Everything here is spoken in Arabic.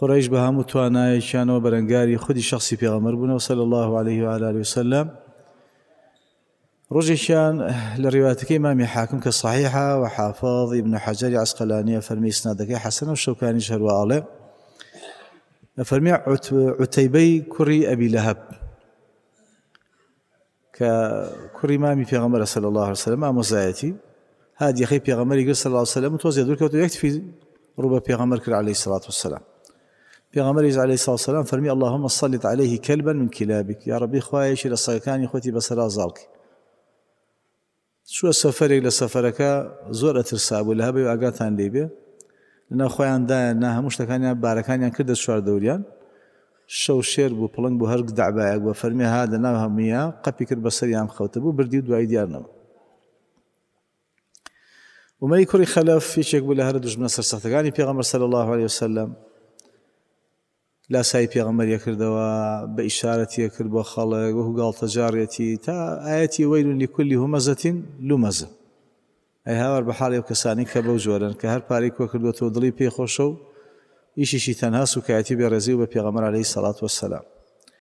قريش بها متوانا كانوا برنگاري خودي شخصي غمر بونه صلى الله عليه وعلى اله وسلم رجي شان لروايتك امام حاكم كصحيحه وحافظ ابن حجر عسقلاني فرمي اسنادك حسن وشوكان شهر عليه فرمي عتيبي كري ابي لهب ككري في غمر صلى الله عليه وسلم امام زايتي هادي اخي في غمر صلى الله عليه وسلم توزي دور كتو يكتفي ربا پیغمبر عليه الصلاه والسلام پیغمبر علیه والسلام فرمی اللهم صلت عليه كلبا من كلابك کلابک یا ربی خواهیشی لسایکانی خوتی بسرا زالك شو السفر الى سفرك سفرێک لە سەفەرەکە زۆر ئەترسابوو لە هەبێ ئاگاتان لێبێ لەنا خۆیاندایان نا هەموو شتەکانیان بارەکانیان کردە چوار دەوریان شەو شێر بوو پڵنگ بوو هەرگ دابایەک بە فەرمی ها لە ناو هەمویە قەپی کرد بە سەریان خەوتە بوو بردی و دوای دیارنەوە ومەی کوڕی خەلەف فیچێک بوو لە هەر دژمنە سەرسەختەکانی پێغەمبەر صلی الله عليه وسلم لا سای پێغەمەریە کردەوە بە ئیشارەتیە کرد بۆ خەڵک وەکو گاڵتەجارێتی تا ئاەتی وەیلونی کولی هومەزەتین لومەزە ئەی هاوار بە حاڵێ کەسانی کە بەو جۆرن کە هەر پارێک وە کردوەوە دڵی پێی خۆشە و ئیشیشی تەنها سوکایەتی بێ ڕێزی و بە پێغەمەرا لەی سەڵات وەسەلام